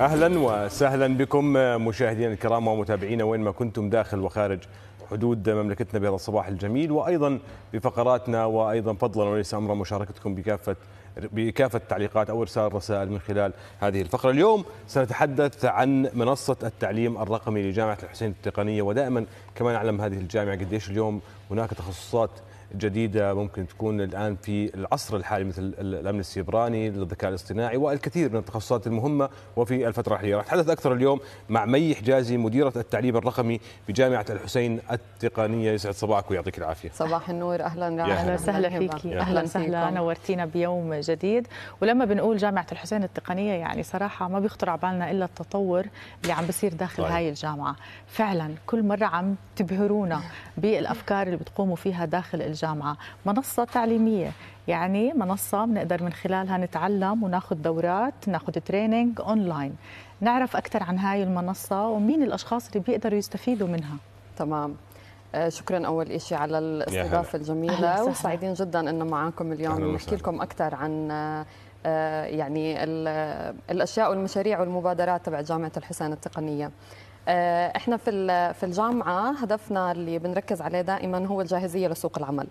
اهلا وسهلا بكم مشاهدينا الكرام ومتابعينا وين ما كنتم داخل وخارج حدود مملكتنا بهذا الصباح الجميل وايضا بفقراتنا وايضا فضلا وليس امرا مشاركتكم بكافه بكافه التعليقات او ارسال رسائل من خلال هذه الفقره اليوم سنتحدث عن منصه التعليم الرقمي لجامعه الحسين التقنيه ودائما كما نعلم هذه الجامعه قديش اليوم هناك تخصصات جديده ممكن تكون الان في العصر الحالي مثل الامن السيبراني الذكاء الاصطناعي والكثير من التخصصات المهمه وفي الفتره الحاليه راح نتحدث اكثر اليوم مع مي حجازي مديره التعليم الرقمي بجامعه الحسين التقنيه يسعد صباحك ويعطيك العافيه صباح النور اهلا اهلا وسهلا فيك اهلا وسهلا نورتينا بيوم جديد ولما بنقول جامعه الحسين التقنيه يعني صراحه ما بيخطر على بالنا الا التطور اللي عم بيصير داخل طيب. هاي الجامعه فعلا كل مره عم تبهرونا بالافكار اللي بتقوموا فيها داخل الجامعة. الجامعه منصه تعليميه يعني منصه بنقدر من خلالها نتعلم وناخذ دورات ناخذ تريننج اونلاين نعرف اكثر عن هاي المنصه ومين الاشخاص اللي بيقدروا يستفيدوا منها تمام آه، شكرا اول شيء على الاستضافه الجميله وسعيدين جدا انه معاكم اليوم نحكي لكم اكثر عن آه، يعني الاشياء والمشاريع والمبادرات تبع جامعه الحسين التقنيه آه، احنا في في الجامعه هدفنا اللي بنركز عليه دائما هو الجاهزيه لسوق العمل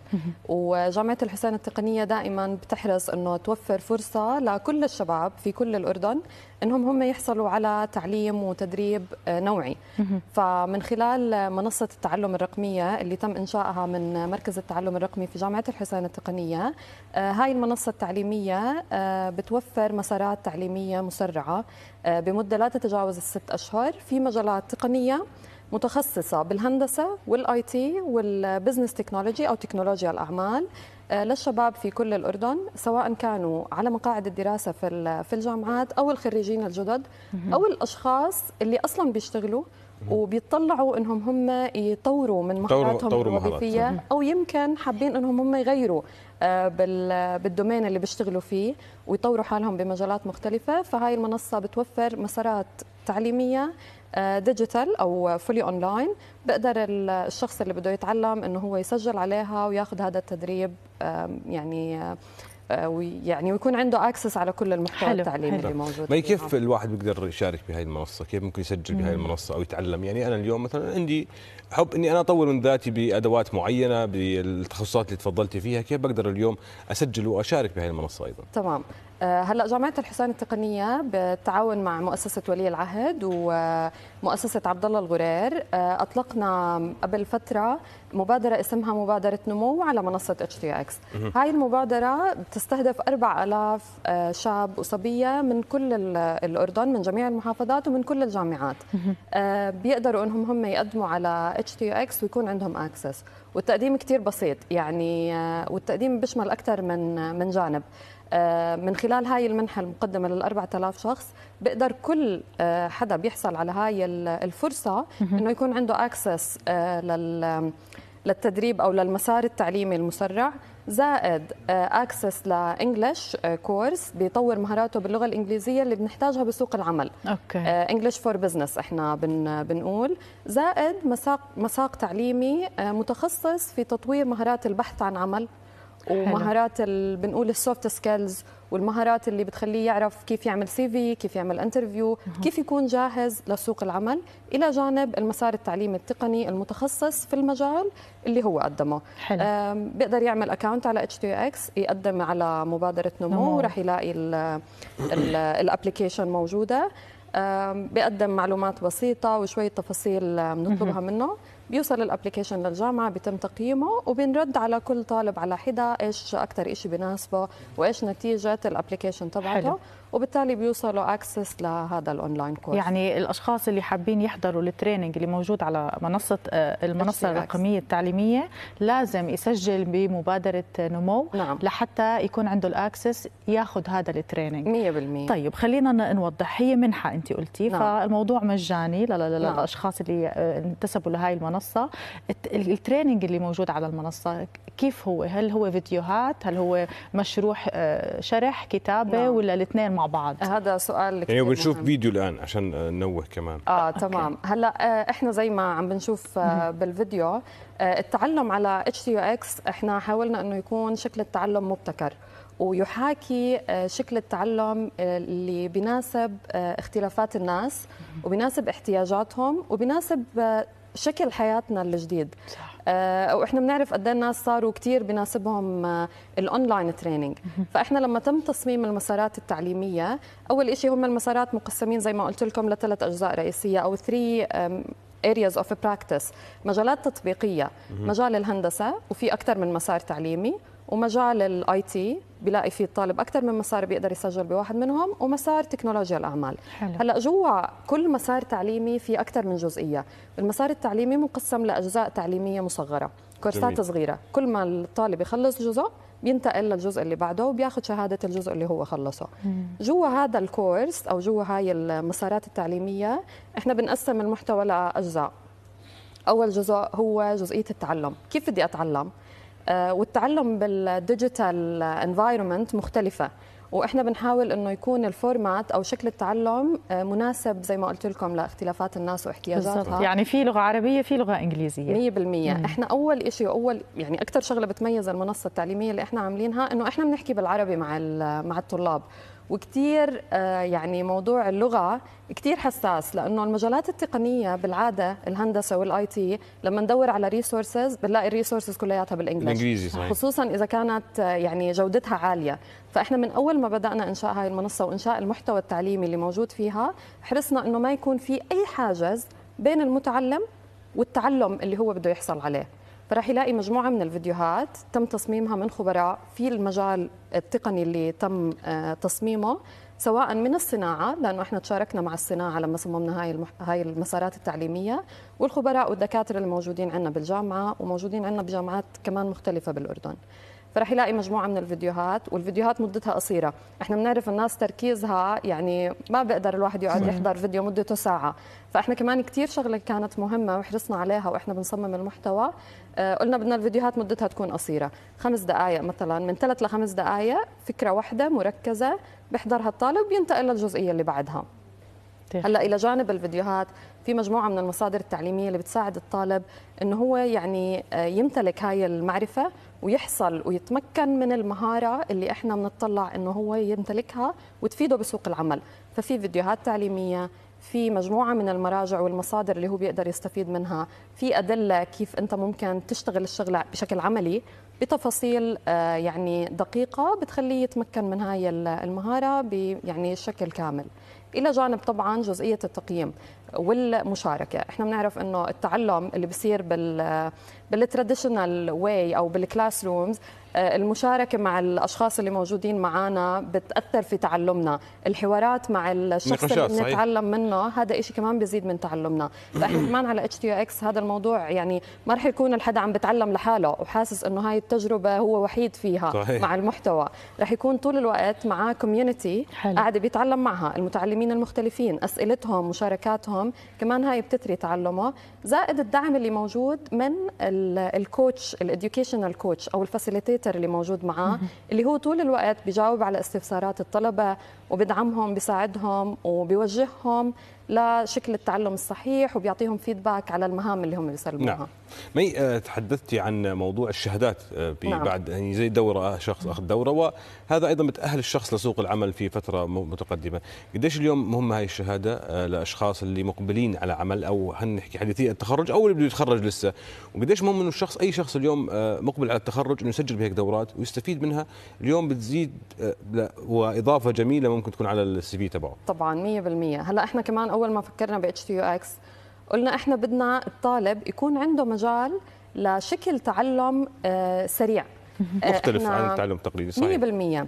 وجامعه الحسين التقنيه دائما بتحرص انه توفر فرصه لكل الشباب في كل الاردن انهم هم يحصلوا على تعليم وتدريب آه، نوعي فمن خلال منصه التعلم الرقميه اللي تم انشائها من مركز التعلم الرقمي في جامعه الحسين التقنيه آه، هاي المنصه التعليميه آه، بتوفر مسارات تعليميه مسرعه بمده لا تتجاوز الست اشهر في مجالات تقنيه متخصصه بالهندسه والاي تي والبزنس تكنولوجي او تكنولوجيا الاعمال آه، للشباب في كل الاردن سواء كانوا على مقاعد الدراسه في في الجامعات او الخريجين الجدد او الاشخاص اللي اصلا بيشتغلوا وبيطلعوا انهم هم يطوروا من مهاراتهم الوظيفيه او يمكن حابين انهم هم يغيروا آه، بالدومين اللي بيشتغلوا فيه ويطوروا حالهم بمجالات مختلفه فهاي المنصه بتوفر مسارات تعليميه ديجيتال آه، او فولي اونلاين بقدر الشخص اللي بده يتعلم انه هو يسجل عليها وياخذ هذا التدريب يعني آه، آه، ويعني ويكون عنده اكسس على كل المحتوى حلو. التعليمي حلو. اللي موجود ما كيف الواحد بيقدر يشارك بهذه المنصه كيف ممكن يسجل بهذه المنصه او يتعلم يعني انا اليوم مثلا عندي حب اني انا اطور من ذاتي بادوات معينه بالتخصصات اللي تفضلتي فيها كيف بقدر اليوم اسجل واشارك بهذه المنصه ايضا تمام آه، هلا جامعه الحسين التقنيه بالتعاون مع مؤسسه ولي العهد ومؤسسه عبد الله الغرير آه، اطلقنا قبل فتره مبادره اسمها مبادره نمو على منصه اتش تي اكس هاي المبادره بتستهدف 4000 آه، شاب وصبيه من كل الاردن من جميع المحافظات ومن كل الجامعات بيقدروا انهم هم يقدموا على اتش تي اكس ويكون عندهم اكسس والتقديم كثير بسيط يعني والتقديم بيشمل اكثر من من جانب آه، من خلال هاي المنحة المقدمة لل 4000 شخص بقدر كل آه، حدا بيحصل على هاي الفرصة إنه يكون عنده أكسس آه، لل للتدريب او للمسار التعليمي المسرع زائد اكسس لانجلش كورس بيطور مهاراته باللغه الانجليزيه اللي بنحتاجها بسوق العمل اوكي انجلش فور بزنس احنا بن بنقول زائد مساق مساق تعليمي متخصص في تطوير مهارات البحث عن عمل ومهارات بنقول السوفت سكيلز والمهارات اللي بتخليه يعرف كيف يعمل سي في كيف يعمل انترفيو كيف يكون جاهز لسوق العمل الى جانب المسار التعليمي التقني المتخصص في المجال اللي هو قدمه حلو. بيقدر يعمل اكونت على اتش تي اكس يقدم على مبادره نمو وراح يلاقي الابلكيشن موجوده بقدم معلومات بسيطه وشويه تفاصيل بنطلبها منه بيوصل الابلكيشن للجامعه بيتم تقييمه وبنرد على كل طالب على حده ايش اكثر شيء بيناسبه وايش نتيجه الابلكيشن تبعته وبالتالي بيوصلوا اكسس لهذا الاونلاين كورس يعني الاشخاص اللي حابين يحضروا التريننج اللي موجود على منصه آه، المنصه الرقميه التعليميه لازم يسجل بمبادره نمو نعم. لحتى يكون عنده الاكسس ياخذ هذا التريننج 100% طيب خلينا نوضح هي منحه انت قلتي نعم. فالموضوع مجاني للاشخاص نعم. اللي آه، انتسبوا لهي المنصه التريننج اللي موجود على المنصه كيف هو هل هو فيديوهات هل هو مشروع آه، شرح كتابه نعم. ولا الاثنين مع مع بعض هذا سؤال كثير يعني وبنشوف مهم. فيديو الان عشان ننوه كمان اه تمام أوكي. هلا آه، احنا زي ما عم بنشوف آه، بالفيديو آه، التعلم على اتش تي يو اكس احنا حاولنا انه يكون شكل التعلم مبتكر ويحاكي شكل التعلم اللي بيناسب اختلافات الناس وبيناسب احتياجاتهم وبيناسب شكل حياتنا الجديد صح. آه، واحنا بنعرف قد إيه الناس صاروا كثير بناسبهم آه، الاونلاين تريننج فاحنا لما تم تصميم المسارات التعليميه اول شيء هم المسارات مقسمين زي ما قلت لكم لثلاث اجزاء رئيسيه او 3 areas of practice مجالات تطبيقيه مجال الهندسه وفي اكثر من مسار تعليمي ومجال الاي تي بلاقي فيه الطالب اكثر من مسار بيقدر يسجل بواحد منهم ومسار تكنولوجيا الاعمال حلو. هلا جوا كل مسار تعليمي في اكثر من جزئيه المسار التعليمي منقسم لاجزاء تعليميه مصغره كورسات جميل. صغيره كل ما الطالب يخلص جزء بينتقل للجزء اللي بعده وبياخذ شهاده الجزء اللي هو خلصه جوا هذا الكورس او جوا هاي المسارات التعليميه احنا بنقسم المحتوى لاجزاء اول جزء هو جزئيه التعلم كيف بدي اتعلم آه، والتعلم بالديجيتال انفايرمنت مختلفه واحنا بنحاول انه يكون الفورمات او شكل التعلم آه، مناسب زي ما قلت لكم لاختلافات الناس واحتياجاتها يعني في لغه عربيه في لغه انجليزيه 100% مم. احنا اول شيء اول يعني اكثر شغله بتميز المنصه التعليميه اللي احنا عاملينها انه احنا بنحكي بالعربي مع مع الطلاب وكثير آه، يعني موضوع اللغه كثير حساس لانه المجالات التقنيه بالعاده الهندسه والاي تي لما ندور على ريسورسز بنلاقي الريسورسز كلياتها بالإنجليزي صحيح. خصوصا اذا كانت آه، يعني جودتها عاليه فاحنا من اول ما بدانا انشاء هاي المنصه وانشاء المحتوى التعليمي اللي موجود فيها حرصنا انه ما يكون في اي حاجز بين المتعلم والتعلم اللي هو بده يحصل عليه فراح يلاقي مجموعه من الفيديوهات تم تصميمها من خبراء في المجال التقني اللي تم آه، تصميمه سواء من الصناعه لانه احنا تشاركنا مع الصناعه لما صممنا هاي المح... هاي المسارات التعليميه والخبراء والدكاتره الموجودين عندنا بالجامعه وموجودين عندنا بجامعات كمان مختلفه بالاردن فرح يلاقي مجموعه من الفيديوهات والفيديوهات مدتها قصيره احنا بنعرف الناس تركيزها يعني ما بيقدر الواحد يقعد يحضر فيديو مدته ساعه فاحنا كمان كثير شغله كانت مهمه وحرصنا عليها واحنا بنصمم المحتوى آه، قلنا بدنا الفيديوهات مدتها تكون قصيره خمس دقائق مثلا من ثلاث لخمس دقائق فكره واحده مركزه بيحضرها الطالب بينتقل للجزئيه اللي بعدها هلا الى جانب الفيديوهات في مجموعه من المصادر التعليميه اللي بتساعد الطالب انه هو يعني آه، يمتلك هاي المعرفه ويحصل ويتمكن من المهاره اللي احنا بنطلع انه هو يمتلكها وتفيده بسوق العمل ففي فيديوهات تعليميه في مجموعة من المراجع والمصادر اللي هو بيقدر يستفيد منها في أدلة كيف أنت ممكن تشتغل الشغلة بشكل عملي بتفاصيل آه، يعني دقيقه بتخليه يتمكن من هاي المهاره يعني بشكل كامل الى جانب طبعا جزئيه التقييم والمشاركه احنا بنعرف انه التعلم اللي بصير بال بالتراديشنال واي او بالكلاس رومز المشاركه مع الاشخاص اللي موجودين معنا بتاثر في تعلمنا الحوارات مع الشخص اللي بنتعلم منه هذا شيء كمان بيزيد من تعلمنا فاحنا كمان على اتش تي اكس هذا الموضوع يعني ما رح يكون الحدا عم بتعلم لحاله وحاسس انه هاي التجربه هو وحيد فيها صحيح. مع المحتوى رح يكون طول الوقت معاه كوميونتي قاعده بيتعلم معها المتعلمين المختلفين اسئلتهم مشاركاتهم كمان هاي بتثري تعلمه زائد الدعم اللي موجود من الكوتش الاديوكيشنال كوتش او الفاسيليتيتر التويتر اللي موجود معاه اللي هو طول الوقت بجاوب على استفسارات الطلبه وبدعمهم بساعدهم وبوجههم لشكل التعلم الصحيح وبيعطيهم فيدباك على المهام اللي هم بيسلموها نعم. مي آه، تحدثتي عن موضوع الشهادات آه، نعم. بعد يعني زي دوره آه، شخص اخذ دوره وهذا ايضا بتاهل الشخص لسوق العمل في فتره متقدمه قديش اليوم مهمه هاي الشهاده لاشخاص اللي مقبلين على عمل او خلينا نحكي حديثي التخرج او اللي بده يتخرج لسه وقديش مهم انه الشخص اي شخص اليوم مقبل على التخرج انه يسجل بهيك دورات ويستفيد منها اليوم بتزيد واضافه جميله ممكن تكون على السي في تبعه طبعا 100% هلا احنا كمان اول ما فكرنا باتش تي يو اكس قلنا احنا بدنا الطالب يكون عنده مجال لشكل تعلم آه، سريع مختلف عن التعلم التقليدي صحيح 100%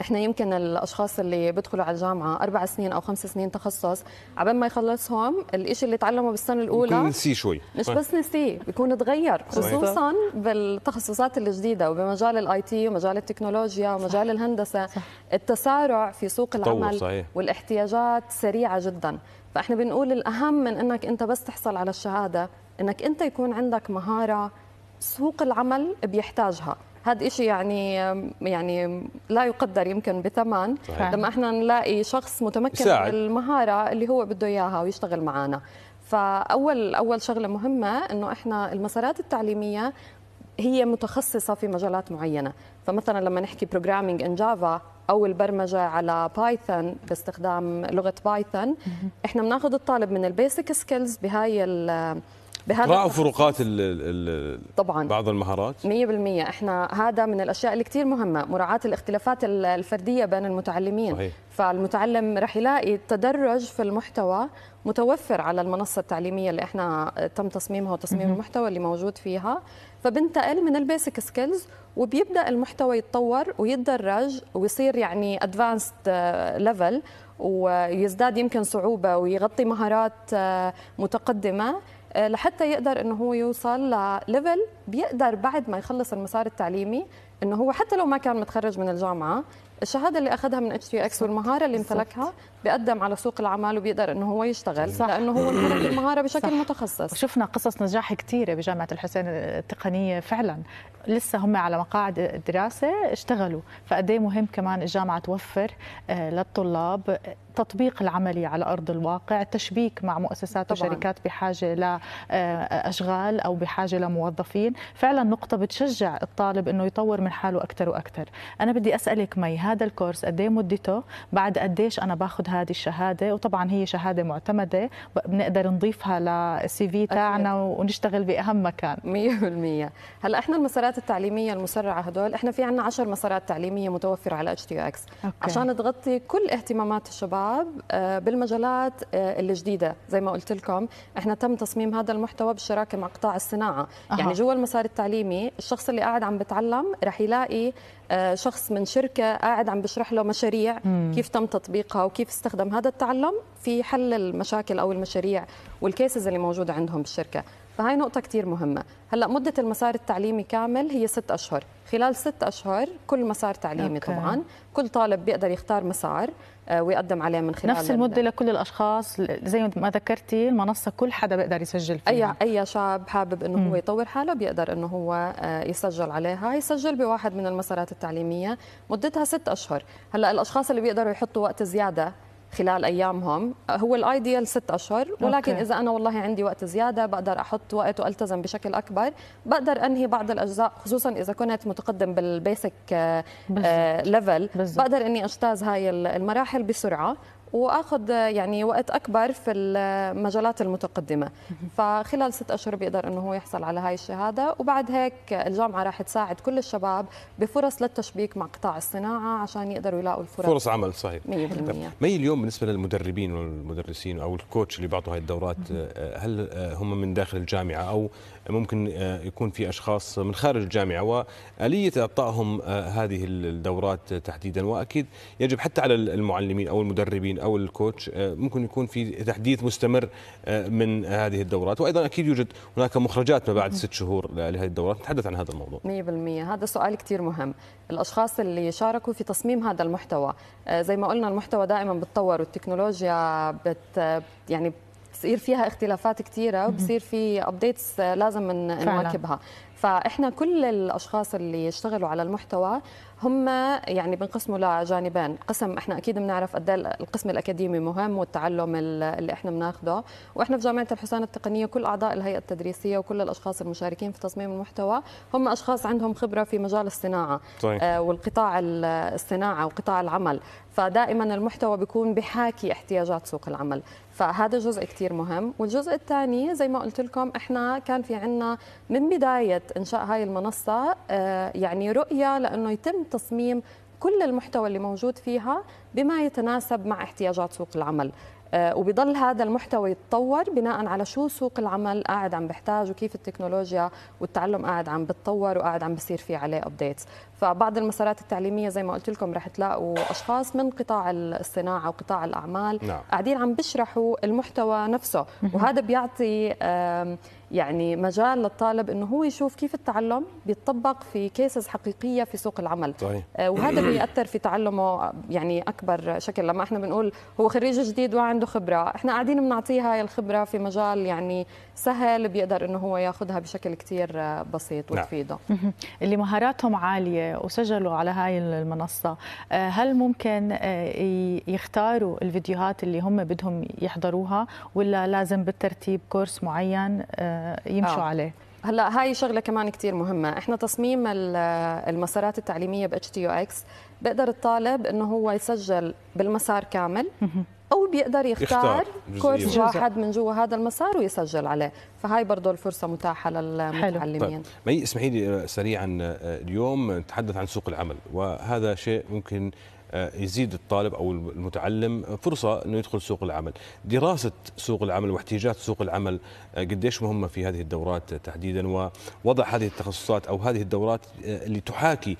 احنا يمكن الاشخاص اللي بيدخلوا على الجامعه اربع سنين او خمس سنين تخصص عبين ما يخلصهم الشيء اللي تعلمه بالسنه الاولى نسي شوي مش بس نسي بيكون تغير خصوصا بالتخصصات الجديده وبمجال الاي تي ومجال التكنولوجيا ومجال الهندسه صح. التسارع في سوق العمل صحيح. والاحتياجات سريعه جدا فاحنا بنقول الاهم من انك انت بس تحصل على الشهاده انك انت يكون عندك مهاره سوق العمل بيحتاجها هذا إشي يعني يعني لا يقدر يمكن بثمن لما احنا نلاقي شخص متمكن ساعد. من المهاره اللي هو بده اياها ويشتغل معنا فاول اول شغله مهمه انه احنا المسارات التعليميه هي متخصصه في مجالات معينه فمثلا لما نحكي بروجرامينج ان جافا او البرمجه على بايثون باستخدام لغه بايثون احنا بناخذ الطالب من البيسك سكيلز بهاي بهذا تراعوا فروقات ال ال طبعا بعض المهارات 100% احنا هذا من الاشياء اللي كثير مهمه مراعاه الاختلافات الفرديه بين المتعلمين صحيح. فالمتعلم رح يلاقي تدرج في المحتوى متوفر على المنصه التعليميه اللي احنا تم تصميمها وتصميم المحتوى اللي موجود فيها فبنتقل من البيسك سكيلز وبيبدا المحتوى يتطور ويتدرج ويصير يعني ادفانسد آه، ليفل ويزداد يمكن صعوبه ويغطي مهارات آه، متقدمه آه، لحتى يقدر انه هو يوصل لليفل بيقدر بعد ما يخلص المسار التعليمي انه هو حتى لو ما كان متخرج من الجامعه الشهاده اللي اخذها من اتش تي اكس والمهاره اللي امتلكها بيقدم على سوق العمل وبيقدر انه هو يشتغل صح. لانه هو امتلك المهاره بشكل صح. متخصص وشفنا قصص نجاح كثيره بجامعه الحسين التقنيه فعلا لسه هم على مقاعد الدراسه اشتغلوا فقد إيه مهم كمان الجامعه توفر آه، للطلاب التطبيق العملي على أرض الواقع تشبيك مع مؤسسات طبعاً. وشركات بحاجة لأشغال آه، أو بحاجة لموظفين فعلا نقطة بتشجع الطالب أنه يطور من حاله أكثر وأكثر أنا بدي أسألك مي هذا الكورس قد ايه مدته بعد قديش أنا باخذ هذه الشهادة وطبعا هي شهادة معتمدة بنقدر نضيفها للسي في تاعنا ونشتغل بأهم مكان 100% هلا احنا المسارات التعليمية المسرعة هدول احنا في عندنا 10 مسارات تعليمية متوفرة على اتش تي اكس عشان تغطي كل اهتمامات الشباب الشباب آه، بالمجالات آه، الجديده زي ما قلت لكم احنا تم تصميم هذا المحتوى بالشراكه مع قطاع الصناعه أه. يعني جوا المسار التعليمي الشخص اللي قاعد عم بتعلم رح يلاقي آه، شخص من شركه قاعد عم بشرح له مشاريع كيف تم تطبيقها وكيف استخدم هذا التعلم في حل المشاكل او المشاريع والكيسز اللي موجوده عندهم بالشركه فهي نقطة كتير مهمة هلأ مدة المسار التعليمي كامل هي ست أشهر خلال ست أشهر كل مسار تعليمي أوكي. طبعا كل طالب بيقدر يختار مسار آه، ويقدم عليه من خلال نفس المده لكل الاشخاص زي ما ذكرتي المنصه كل حدا بيقدر يسجل فيها اي اي شاب حابب انه هو يطور حاله بيقدر انه هو آه، يسجل عليها يسجل بواحد من المسارات التعليميه مدتها ست اشهر هلا الاشخاص اللي بيقدروا يحطوا وقت زياده خلال ايامهم هو الايديال ست اشهر ولكن أوكي. اذا انا والله عندي وقت زياده بقدر احط وقت والتزم بشكل اكبر بقدر انهي بعض الاجزاء خصوصا اذا كنت متقدم بالبيسك آه، آه، ليفل بقدر اني اجتاز هاي المراحل بسرعه واخذ يعني وقت اكبر في المجالات المتقدمه فخلال ست اشهر بيقدر انه هو يحصل على هاي الشهاده وبعد هيك الجامعه راح تساعد كل الشباب بفرص للتشبيك مع قطاع الصناعه عشان يقدروا يلاقوا الفرص فرص عمل صحيح 100% مي اليوم بالنسبه للمدربين والمدرسين او الكوتش اللي بيعطوا هاي الدورات آه، هل آه، هم من داخل الجامعه او ممكن آه، يكون في اشخاص من خارج الجامعه واليه اعطائهم هذه الدورات تحديدا واكيد يجب حتى على المعلمين او المدربين المدربين او الكوتش آه، ممكن يكون في تحديث مستمر آه، من هذه الدورات وايضا اكيد يوجد هناك مخرجات ما بعد ست شهور لهذه الدورات نتحدث عن هذا الموضوع 100% هذا سؤال كثير مهم الاشخاص اللي شاركوا في تصميم هذا المحتوى آه، زي ما قلنا المحتوى دائما بتطور والتكنولوجيا بت يعني بصير فيها اختلافات كثيره وبصير في ابديتس لازم نواكبها فاحنا كل الاشخاص اللي يشتغلوا على المحتوى هم يعني بنقسموا لجانبين قسم احنا اكيد بنعرف قد إيه القسم الاكاديمي مهم والتعلم اللي احنا بناخده واحنا في جامعه الحسان التقنيه كل اعضاء الهيئه التدريسيه وكل الاشخاص المشاركين في تصميم المحتوى هم اشخاص عندهم خبره في مجال الصناعه طيب. آه والقطاع الصناعه وقطاع العمل فدائما المحتوى بيكون بحاكي احتياجات سوق العمل فهذا جزء كثير مهم والجزء الثاني زي ما قلت لكم احنا كان في عنا من بدايه انشاء هاي المنصه آه يعني رؤيه لانه يتم تصميم كل المحتوى اللي موجود فيها بما يتناسب مع احتياجات سوق العمل آه، وبيضل هذا المحتوى يتطور بناء على شو سوق العمل قاعد عم بحتاج وكيف التكنولوجيا والتعلم قاعد عم بتطور وقاعد عم بصير في عليه ابديتس فبعض المسارات التعليميه زي ما قلت لكم رح تلاقوا اشخاص من قطاع الصناعه وقطاع الاعمال نعم. قاعدين عم بيشرحوا المحتوى نفسه وهذا بيعطي يعني مجال للطالب انه هو يشوف كيف التعلم بيتطبق في كيسز حقيقيه في سوق العمل طيب. وهذا بيأثر في تعلمه يعني اكبر شكل لما احنا بنقول هو خريج جديد وعنده خبره احنا قاعدين بنعطيه هاي الخبره في مجال يعني سهل بيقدر انه هو ياخذها بشكل كثير آه، بسيط نعم. وتفيده نعم. اللي مهاراتهم عاليه وسجلوا على هاي المنصه آه، هل ممكن يختاروا الفيديوهات اللي هم بدهم يحضروها ولا لازم بالترتيب كورس معين يمشوا آه. عليه هلا هاي شغله كمان كثير مهمه احنا تصميم المسارات التعليميه باتش تي يو اكس بقدر الطالب انه هو يسجل بالمسار كامل او بيقدر يختار, يختار كورس واحد من جوا هذا المسار ويسجل عليه فهاي برضه الفرصه متاحه للمتعلمين طيب. مي طيب. اسمحي لي آه، سريعا آه، اليوم نتحدث عن سوق العمل وهذا شيء ممكن آه، يزيد الطالب او المتعلم فرصه انه يدخل سوق العمل، دراسه سوق العمل واحتياجات سوق العمل آه، قديش مهمه في هذه الدورات تحديدا ووضع هذه التخصصات او هذه الدورات آه، اللي تحاكي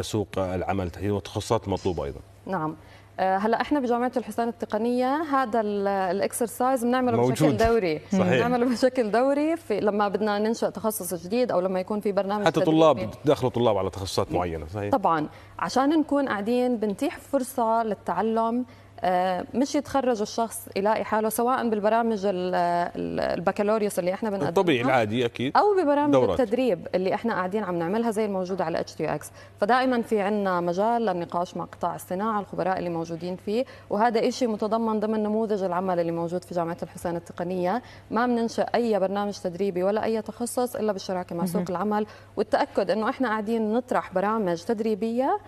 سوق العمل تحديدا والتخصصات المطلوبه ايضا. نعم. آه، هلا احنا بجامعه الحسين التقنيه هذا الاكسرسايز بنعمله بشكل دوري بنعمله بشكل دوري في لما بدنا ننشا تخصص جديد او لما يكون في برنامج حتى طلاب دخلوا طلاب على تخصصات معينه صحيح طبعا عشان نكون قاعدين بنتيح فرصه للتعلم آه، مش يتخرج الشخص يلاقي حاله سواء بالبرامج البكالوريوس اللي احنا بنقدمها الطبيعي العادي اكيد او ببرامج دورات. التدريب اللي احنا قاعدين عم نعملها زي الموجوده على اتش تي اكس فدائما في عندنا مجال للنقاش مع قطاع الصناعه الخبراء اللي موجودين فيه وهذا شيء متضمن ضمن نموذج العمل اللي موجود في جامعه الحسين التقنيه ما بننشئ اي برنامج تدريبي ولا اي تخصص الا بالشراكه مع سوق العمل والتاكد انه احنا قاعدين نطرح برامج تدريبيه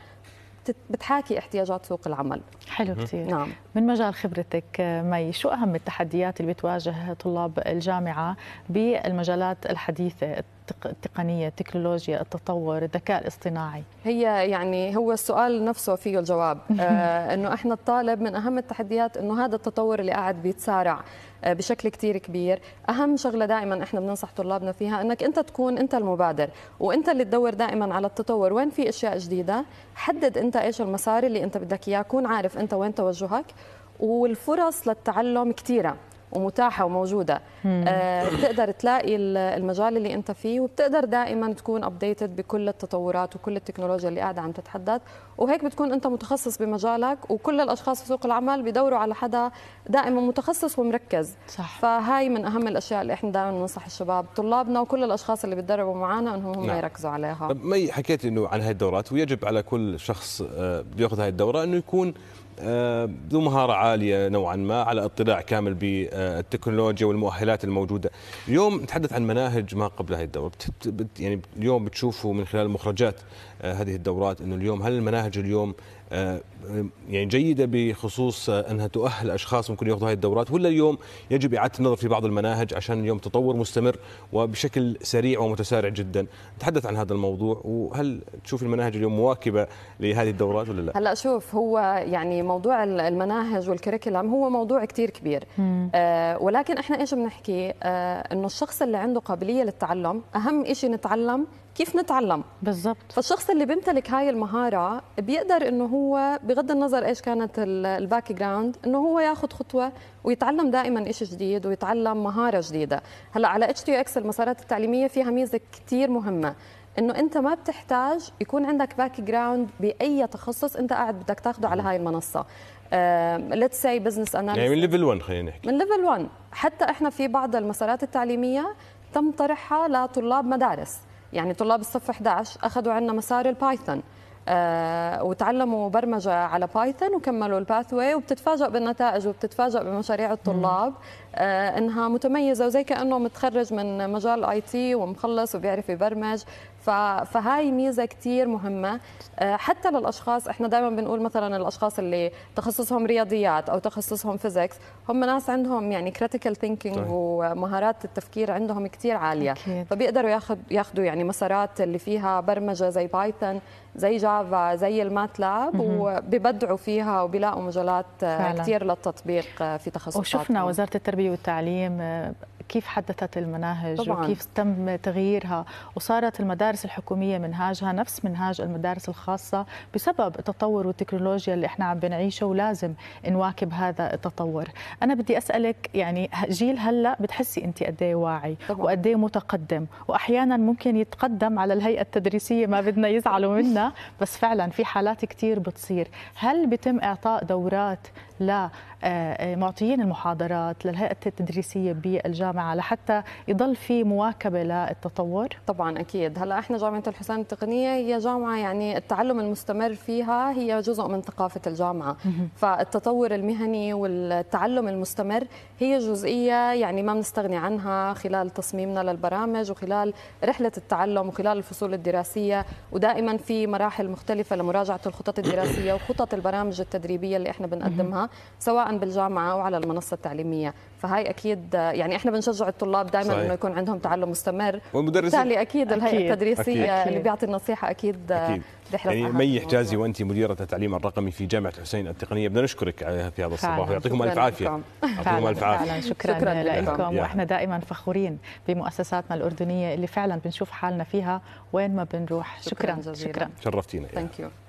بتحاكي احتياجات سوق العمل حلو كثير نعم من مجال خبرتك مي شو اهم التحديات اللي بتواجه طلاب الجامعه بالمجالات الحديثه التقنيه التكنولوجيا التطور الذكاء الاصطناعي هي يعني هو السؤال نفسه فيه الجواب آه انه احنا الطالب من اهم التحديات انه هذا التطور اللي قاعد بيتسارع آه، بشكل كتير كبير أهم شغلة دائما إحنا بننصح طلابنا فيها أنك أنت تكون أنت المبادر وأنت اللي تدور دائما على التطور وين في أشياء جديدة حدد أنت إيش المسار اللي أنت بدك إياه كون عارف أنت وين توجهك والفرص للتعلم كثيره ومتاحه وموجوده آه، بتقدر تلاقي المجال اللي انت فيه وبتقدر دائما تكون ابديتد بكل التطورات وكل التكنولوجيا اللي قاعده عم تتحدث وهيك بتكون انت متخصص بمجالك وكل الاشخاص في سوق العمل بدوروا على حدا دائما متخصص ومركز صح. فهاي من اهم الاشياء اللي احنا دائما بننصح الشباب طلابنا وكل الاشخاص اللي بتدربوا معنا انهم هم نعم. يركزوا عليها مي حكيت انه عن هاي الدورات ويجب على كل شخص آه، بياخذ هاي الدوره انه يكون آه، ذو مهارة عالية نوعا ما على اطلاع كامل بالتكنولوجيا والمؤهلات الموجودة اليوم نتحدث عن مناهج ما قبل هذه الدورة يعني اليوم بتشوفوا من خلال مخرجات آه، هذه الدورات أنه اليوم هل المناهج اليوم آه، يعني جيده بخصوص آه، انها تؤهل اشخاص ممكن ياخذوا هذه الدورات ولا اليوم يجب اعاده النظر في بعض المناهج عشان اليوم تطور مستمر وبشكل سريع ومتسارع جدا تحدث عن هذا الموضوع وهل تشوف المناهج اليوم مواكبه لهذه الدورات ولا لا هلا شوف هو يعني موضوع المناهج والكريكولم هو موضوع كثير كبير آه ولكن احنا ايش بنحكي آه انه الشخص اللي عنده قابليه للتعلم اهم شيء نتعلم كيف نتعلم بالضبط فالشخص اللي بيمتلك هاي المهاره بيقدر انه هو بغض النظر ايش كانت الباك جراوند انه هو ياخذ خطوه ويتعلم دائما شيء جديد ويتعلم مهاره جديده هلا على اتش تي اكس المسارات التعليميه فيها ميزه كثير مهمه انه انت ما بتحتاج يكون عندك باك جراوند باي تخصص انت قاعد بدك تاخده على هاي المنصه ليتس سي بزنس اناليست يعني من ليفل 1 خلينا نحكي من ليفل 1 حتى احنا في بعض المسارات التعليميه تم طرحها لطلاب مدارس يعني طلاب الصف 11 اخذوا عندنا مسار البايثون آه، وتعلموا برمجة على بايثون وكملوا الباثوي وبتتفاجئ بالنتائج وبتتفاجئ بمشاريع الطلاب آه، انها متميزة وزي كأنه متخرج من مجال اي تي ومخلص وبيعرف يبرمج فهاي ميزه كثير مهمه آه، حتى للاشخاص احنا دائما بنقول مثلا الاشخاص اللي تخصصهم رياضيات او تخصصهم فيزيكس هم ناس عندهم يعني كريتيكال ثينكينج طيب. ومهارات التفكير عندهم كثير عاليه أكيد. فبيقدروا ياخذوا ياخذوا يعني مسارات اللي فيها برمجه زي بايثون زي جافا زي الماتلاب وببدعوا فيها وبيلاقوا مجالات آه، كثير للتطبيق آه، في تخصصاتهم وشفنا وزاره التربيه والتعليم كيف حدثت المناهج طبعاً. وكيف تم تغييرها وصارت المدارس الحكومية منهاجها نفس منهاج المدارس الخاصة بسبب التطور والتكنولوجيا اللي احنا عم بنعيشه ولازم نواكب هذا التطور أنا بدي أسألك يعني جيل هلأ بتحسي أنت قد ايه واعي وقد ايه متقدم وأحيانا ممكن يتقدم على الهيئة التدريسية ما بدنا يزعلوا منا بس فعلا في حالات كثير بتصير هل بتم إعطاء دورات لمعطيين آه، آه، المحاضرات للهيئة التدريسية بالجامعة لحتى يضل في مواكبة للتطور؟ طبعا أكيد هلا إحنا جامعة الحسين التقنية هي جامعة يعني التعلم المستمر فيها هي جزء من ثقافة الجامعة فالتطور المهني والتعلم المستمر هي جزئية يعني ما بنستغني عنها خلال تصميمنا للبرامج وخلال رحلة التعلم وخلال الفصول الدراسية ودائما في مراحل مختلفة لمراجعة الخطط الدراسية وخطط البرامج التدريبية اللي احنا بنقدمها سواء بالجامعه او على المنصه التعليميه فهي اكيد يعني احنا بنشجع الطلاب دائما انه يكون عندهم تعلم مستمر والمدرسين بالتالي اكيد الهيئه التدريسيه أكيد. اللي بيعطي النصيحه اكيد, أكيد. يعني مي حجازي وانت مديره التعليم الرقمي في جامعه حسين التقنيه بدنا نشكرك في هذا الصباح ويعطيكم الف عافيه يعطيكم الف عافيه شكرا, شكرا لكم واحنا دائما فخورين بمؤسساتنا الاردنيه اللي فعلا بنشوف حالنا فيها وين ما بنروح شكرا شكرا, شكرا. شرفتينا ثانك يو